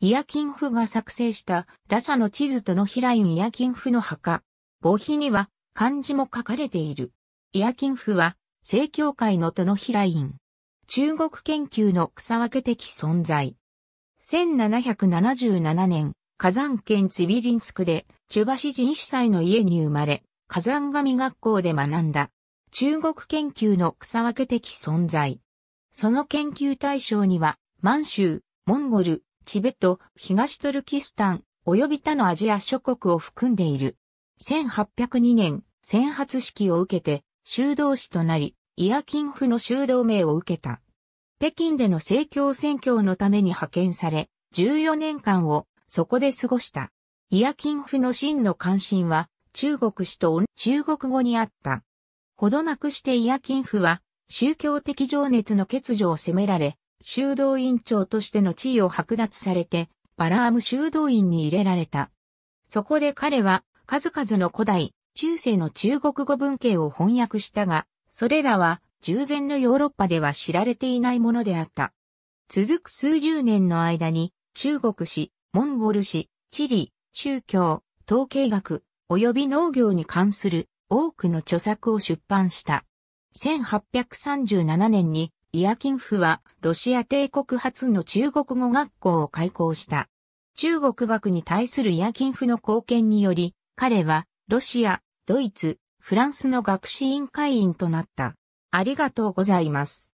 イヤキンフが作成したラサの地図とのヒライン・イヤキンフの墓。墓碑には漢字も書かれている。イヤキンフは正教会のとのヒライン。中国研究の草分け的存在。1777年、火山県ツビリンスクで、チュバシ人司祭の家に生まれ、火山神学校で学んだ。中国研究の草分け的存在。その研究対象には、満州、モンゴル、チベット、東トルキスタン、及び他のアジア諸国を含んでいる。1802年、先発式を受けて、修道士となり、イヤキンフの修道名を受けた。北京での政教宣教のために派遣され、14年間をそこで過ごした。イヤキンフの真の関心は、中国史と中国語にあった。ほどなくしてイヤキンフは、宗教的情熱の欠如を責められ、修道院長としての地位を剥奪されて、バラーム修道院に入れられた。そこで彼は、数々の古代、中世の中国語文献を翻訳したが、それらは、従前のヨーロッパでは知られていないものであった。続く数十年の間に、中国史、モンゴル史、地理、宗教、統計学、及び農業に関する多くの著作を出版した。1837年にイヤキンフはロシア帝国初の中国語学校を開校した。中国学に対するイヤキンフの貢献により、彼はロシア、ドイツ、フランスの学士委員会員となった。ありがとうございます。